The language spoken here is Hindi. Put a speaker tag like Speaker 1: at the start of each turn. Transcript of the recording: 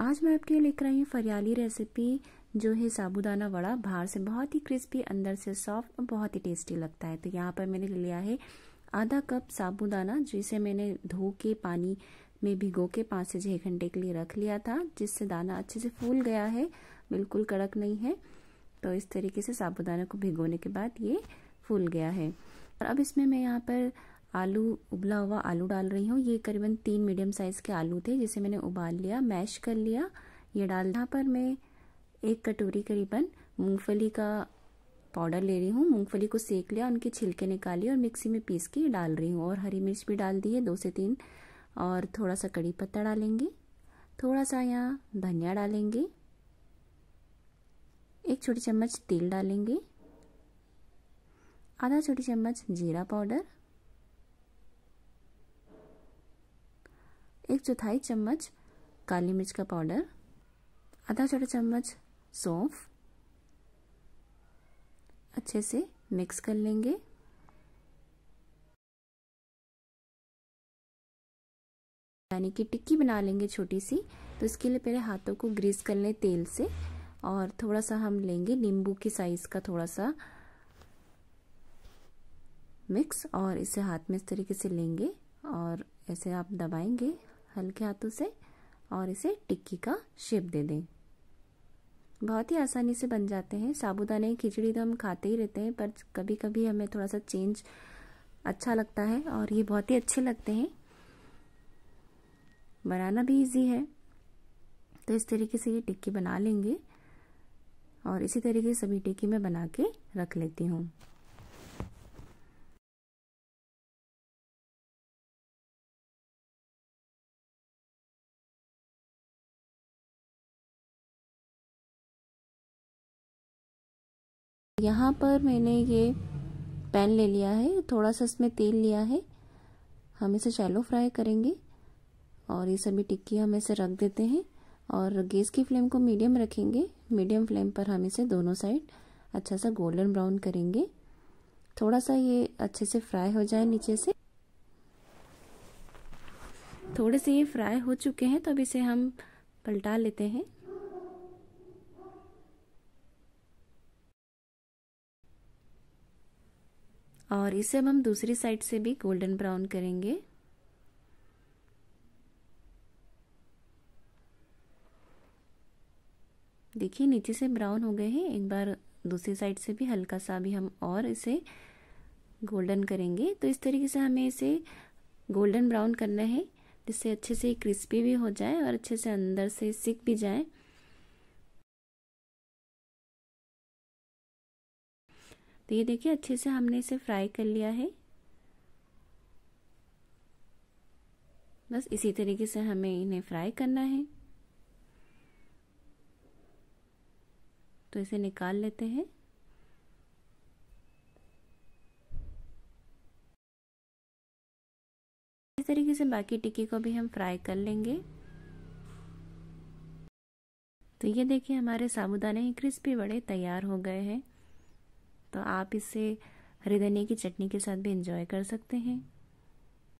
Speaker 1: आज मैं आपके लिए लेकर आई हूँ फरियाली रेसिपी जो है साबूदाना वड़ा बाहर से बहुत ही क्रिस्पी अंदर से सॉफ्ट और बहुत ही टेस्टी लगता है तो यहाँ पर मैंने लिया है आधा कप साबूदाना जिसे मैंने धो के पानी में भिगो के पाँच से छः घंटे के लिए रख लिया था जिससे दाना अच्छे से फूल गया है बिल्कुल कड़क नहीं है तो इस तरीके से साबूदाना को भिगोने के बाद ये फूल गया है और अब इसमें मैं यहाँ पर आलू उबला हुआ आलू डाल रही हूँ ये करीबन तीन मीडियम साइज़ के आलू थे जिसे मैंने उबाल लिया मैश कर लिया ये डाल यहाँ पर मैं एक कटोरी करीबन मूंगफली का पाउडर ले रही हूँ मूंगफली को सेक लिया उनके छिलके निकाली और मिक्सी में पीस के डाल रही हूँ और हरी मिर्च भी डाल दी है दो से तीन और थोड़ा सा कड़ी पत्ता डालेंगे थोड़ा सा यहाँ धनिया डालेंगे एक छोटी चम्मच तेल डालेंगे आधा छोटी चम्मच जीरा पाउडर एक चौथाई चम्मच काली मिर्च का पाउडर आधा छोटा चम्मच सौंफ अच्छे से मिक्स कर लेंगे यानी कि टिक्की बना लेंगे छोटी सी तो इसके लिए पहले हाथों को ग्रीस कर लें तेल से और थोड़ा सा हम लेंगे नींबू के साइज़ का थोड़ा सा मिक्स और इसे हाथ में इस तरीके से लेंगे और ऐसे आप दबाएंगे हल्के हाथों से और इसे टिक्की का शेप दे दें बहुत ही आसानी से बन जाते हैं साबुदाने की खिचड़ी तो हम खाते ही रहते हैं पर कभी कभी हमें थोड़ा सा चेंज अच्छा लगता है और ये बहुत ही अच्छे लगते हैं बनाना भी इजी है तो इस तरीके से ये टिक्की बना लेंगे और इसी तरीके से सभी टिक्की मैं बना के रख लेती हूँ यहाँ पर मैंने ये पैन ले लिया है थोड़ा सा इसमें तेल लिया है हम इसे शैलो फ्राई करेंगे और ये सभी टिक्की हम इसे रख देते हैं और गैस की फ्लेम को मीडियम रखेंगे मीडियम फ्लेम पर हम इसे दोनों साइड अच्छा सा गोल्डन ब्राउन करेंगे थोड़ा सा ये अच्छे से फ्राई हो जाए नीचे से थोड़े से ये फ्राई हो चुके हैं तो अब इसे हम पलटा लेते हैं और इसे अब हम दूसरी साइड से भी गोल्डन ब्राउन करेंगे देखिए नीचे से ब्राउन हो गए हैं एक बार दूसरी साइड से भी हल्का सा भी हम और इसे गोल्डन करेंगे तो इस तरीके से हमें इसे गोल्डन ब्राउन करना है जिससे अच्छे से क्रिस्पी भी हो जाए और अच्छे से अंदर से सिक भी जाए तो ये देखिए अच्छे से हमने इसे फ्राई कर लिया है बस इसी तरीके से हमें इन्हें फ्राई करना है तो इसे निकाल लेते हैं इस तरीके से बाकी टिक्की को भी हम फ्राई कर लेंगे तो ये देखिए हमारे साबुदाने ही क्रिस्पी बड़े तैयार हो गए हैं तो आप इसे हरी धनिया की चटनी के साथ भी इंजॉय कर सकते हैं